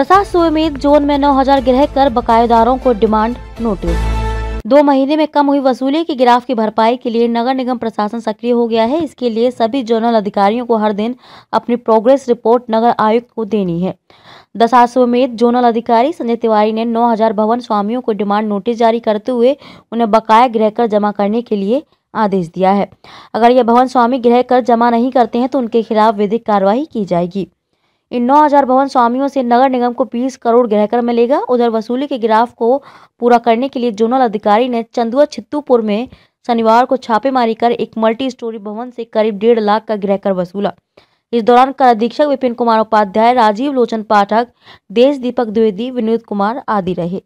Sumit zone में 9000 गृह कर बकायेदारों को डिमांड नोटिस दो महीने में कम हुई वसूली की गिराफ की भरपाई के लिए नगर निगम प्रशासन सक्रिय हो गया है इसके लिए सभी जोनल अधिकारियों को हर दिन अपनी प्रोग्रेस रिपोर्ट नगर आयुक्त को देनी है दशाश्वमेध जोनल अधिकारी संजय तिवारी ने 9000 भवन स्वामियों को डिमांड नोटिस जारी करते हुए उन्हें बकाया गृह कर जमा करने के लिए आदेश दिया है अगर ये भवन स्वामी गृह कर जमा नहीं करते हैं तो उनके खिलाफ विधिक कार्रवाई की जाएगी इन नौ हजार भवन स्वामियों से नगर निगम को बीस करोड़ गृहकर मिलेगा उधर वसूली के गिराफ को पूरा करने के लिए जोनल अधिकारी ने चंदुआ छित्तूपुर में शनिवार को छापेमारी कर एक मल्टी स्टोरी भवन से करीब डेढ़ लाख का गृहकर वसूला इस दौरान कर अधीक्षक विपिन कुमार उपाध्याय राजीव लोचन पाठक देश दीपक द्विवेदी विनोद कुमार आदि रहे